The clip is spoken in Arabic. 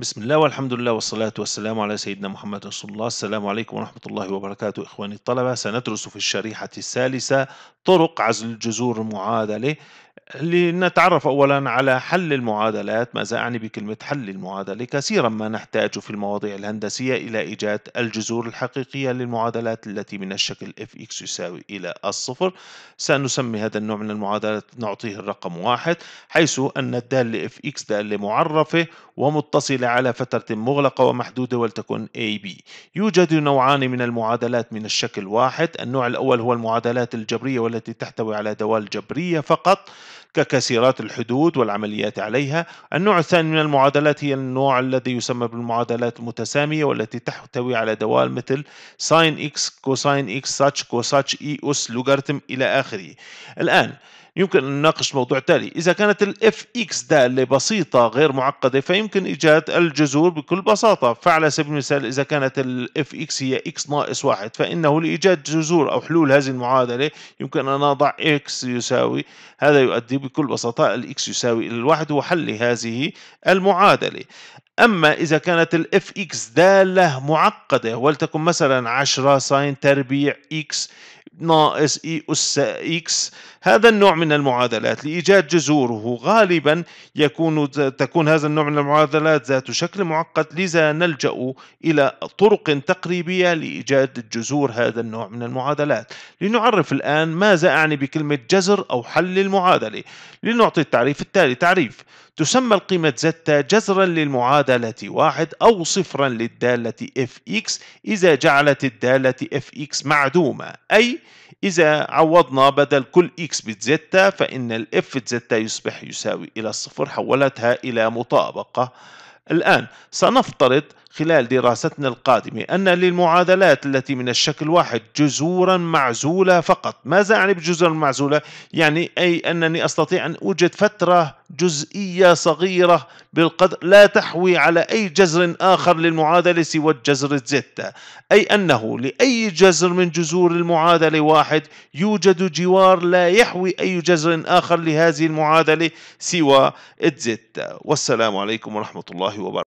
بسم الله والحمد لله والصلاة والسلام على سيدنا محمد رسول الله السلام عليكم ورحمة الله وبركاته إخواني الطلبة سندرس في الشريحة الثالثة طرق عزل جذور المعادلة لنتعرف أولا على حل المعادلات ماذا أعني بكلمة حل المعادلة كثيرا ما نحتاج في المواضيع الهندسية إلى إيجاد الجذور الحقيقية للمعادلات التي من الشكل fx يساوي إلى الصفر سنسمي هذا النوع من المعادلات نعطيه الرقم واحد حيث أن الدالة fx دالة معرفة ومتصلة على فترة مغلقة ومحدودة ولتكن AB يوجد نوعان من المعادلات من الشكل واحد النوع الأول هو المعادلات الجبرية والتي تحتوي على دوال جبرية فقط ككسيرات الحدود والعمليات عليها النوع الثاني من المعادلات هي النوع الذي يسمى بالمعادلات المتسامية والتي تحتوي على دوال مثل ساين إكس كوساين إكس ساتش كوساتش إي أس لوغارتم إلى آخره الآن يمكن أن نناقش موضوع تالي إذا كانت ال fx دالة بسيطة غير معقدة فيمكن إيجاد الجذور بكل بساطة فعلى سبيل المثال إذا كانت الاف fx هي x ناقص واحد فإنه لإيجاد جذور أو حلول هذه المعادلة يمكن أن أضع x يساوي هذا يؤدي بكل بساطة الاكس x يساوي إلى الواحد هو حل هذه المعادلة أما إذا كانت الاف fx دالة معقدة ولتكن مثلا 10 ساين تربيع x ناقص اي أس اكس هذا النوع من المعادلات لإيجاد جذوره غالبا يكون تكون هذا النوع من المعادلات ذات شكل معقد لذا نلجأ إلى طرق تقريبية لإيجاد جذور هذا النوع من المعادلات لنعرف الآن ماذا أعني بكلمة جذر أو حل المعادلة لنعطي التعريف التالي تعريف تسمى القيمة زتا جذرا للمعادلة واحد أو صفرا للدالة اف اكس إذا جعلت الدالة اف اكس معدومة أي إذا عوضنا بدل كل x بزتا فإن ال f زتا يصبح يساوي إلى الصفر حولتها إلى مطابقة الآن سنفترض خلال دراستنا القادمة أن للمعادلات التي من الشكل واحد جذورا معزولة فقط ماذا يعني بجذور معزولة؟ يعني أي أنني أستطيع أن أوجد فترة جزئية صغيرة بالقدر لا تحوي على أي جذر آخر للمعادلة سوى الجزر الزتا أي أنه لأي جذر من جذور المعادلة واحد يوجد جوار لا يحوي أي جذر آخر لهذه المعادلة سوى الزتا والسلام عليكم ورحمة الله وبركاته